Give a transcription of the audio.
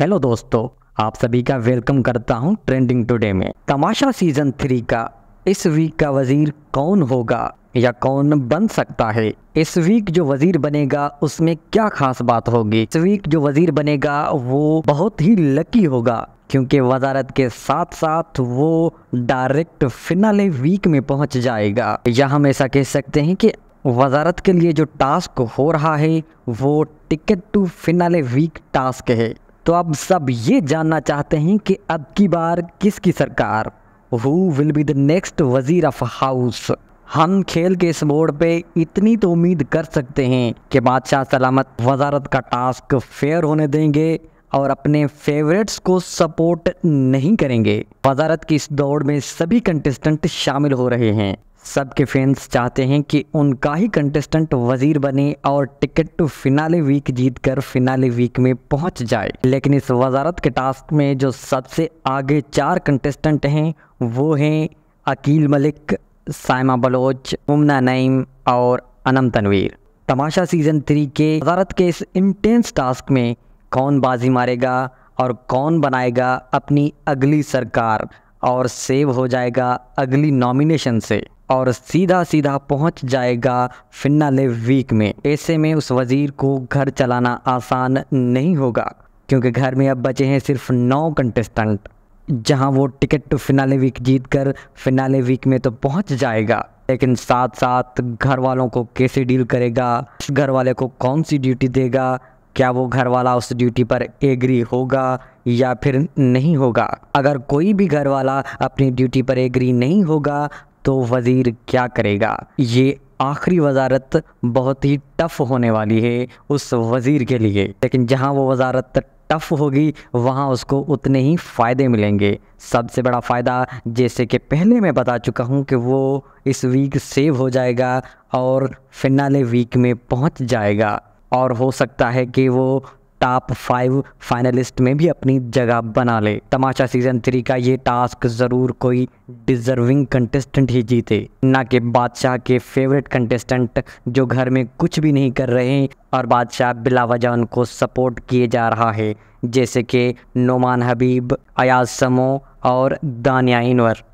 hello दोस्तों आप सभी का वेलकम करता हूं ट्रेंडिंग टुडे में तमाशा सीजन थ्री का इस वीक का वजीर कौन होगा या कौन बन सकता है इस वीक जो वजीर बनेगा उसमें क्या खास बात होगी इस वीक जो वजीर बनेगा वो बहुत ही लकी होगा क्योंकि वजारत के साथ साथ वो डायरेक्ट फिनाले वीक में पहुंच जाएगा या हम ऐसा कह सकते हैं कि वजारत के लिए जो टास्क हो रहा है वो ticket to finale week task है तो अब सब ये जानना चाहते हैं कि अब की बार किसकी सरकार who will be the next wazir of house हम खेल के इस बोर्ड पे इतनी तो उम्मीद कर सकते हैं कि बादशाह सलामत वजारत का टास्क फेयर होने देंगे और अपने फेवरेट्स को सपोर्ट नहीं करेंगे वजारत की इस दौड़ में सभी कंटेस्टेंट शामिल हो रहे हैं सबके फैंस चाहते हैं कि उनका ही कंटेस्टेंट वजीर बने और टिकट टू फिनाले वीक जीतकर फिनाले वीक में पहुंच जाए लेकिन इस वजारत के टास्क में जो सबसे आगे चार कंटेस्टेंट हैं वो हैं अकील मलिक साइमा बलोच उमना नईम और अनम तनवीर तमाशा सीज़न थ्री के वजारत के इस इंटेंस टास्क में कौन बाजी मारेगा और कौन बनाएगा अपनी अगली सरकार और सेव हो जाएगा अगली नॉमिनेशन से और सीधा सीधा पहुंच जाएगा फिनाले वीक में ऐसे में उस वज़ीर को घर चलाना आसान नहीं होगा क्योंकि घर में अब बचे हैं सिर्फ नौ कंटेस्टेंट जहां वो टिकट टू फिनाले वीक जीत कर फिनाले वीक में तो पहुंच जाएगा लेकिन साथ साथ घर वालों को कैसे डील करेगा घर वाले को कौन सी ड्यूटी देगा क्या वो घर वाला उस ड्यूटी पर एग्री होगा या फिर नहीं होगा अगर कोई भी घर वाला अपनी ड्यूटी पर एग्री नहीं होगा तो वज़ीर क्या करेगा ये आखिरी वजारत बहुत ही टफ होने वाली है उस वज़ीर के लिए लेकिन जहाँ वो वजारत टफ होगी वहाँ उसको उतने ही फ़ायदे मिलेंगे सबसे बड़ा फ़ायदा जैसे कि पहले मैं बता चुका हूँ कि वो इस वीक सेव हो जाएगा और फिनाले वीक में पहुँच जाएगा और हो सकता है कि वो टॉप फाइव फाइनलिस्ट में भी अपनी जगह बना ले तमाशा सीजन थ्री का ये टास्क ज़रूर कोई डिजर्विंग कंटेस्टेंट ही जीते ना कि बादशाह के फेवरेट कंटेस्टेंट जो घर में कुछ भी नहीं कर रहे हैं और बादशाह बिलावजा उनको सपोर्ट किए जा रहा है जैसे कि नोमान हबीब अयाज समो और दानिया इनवर